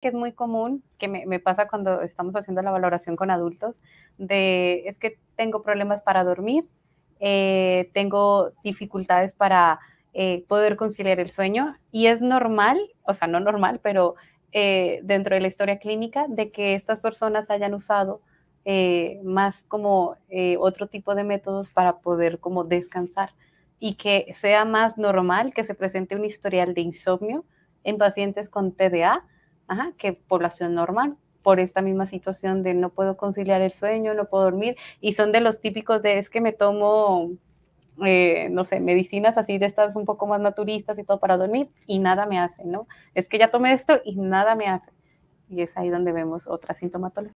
que es muy común, que me, pasa cuando estamos haciendo la valoración con adultos, de es que tengo problemas para dormir, eh, tengo dificultades para eh, poder conciliar el sueño y es normal, o sea, no normal, pero eh, dentro de la historia clínica de que estas personas hayan usado más como otro tipo de métodos para poder como descansar y que sea más normal que se presente un historial de insomnio en pacientes con TDA Ajá, que población normal por esta misma situación de no puedo conciliar el sueño, no puedo dormir, y son de los típicos de es que me tomo, eh, no sé, medicinas así de estas un poco más naturistas y todo para dormir, y nada me hace, ¿no? Es que ya tomé esto y nada me hace. Y es ahí donde vemos otra sintomatología.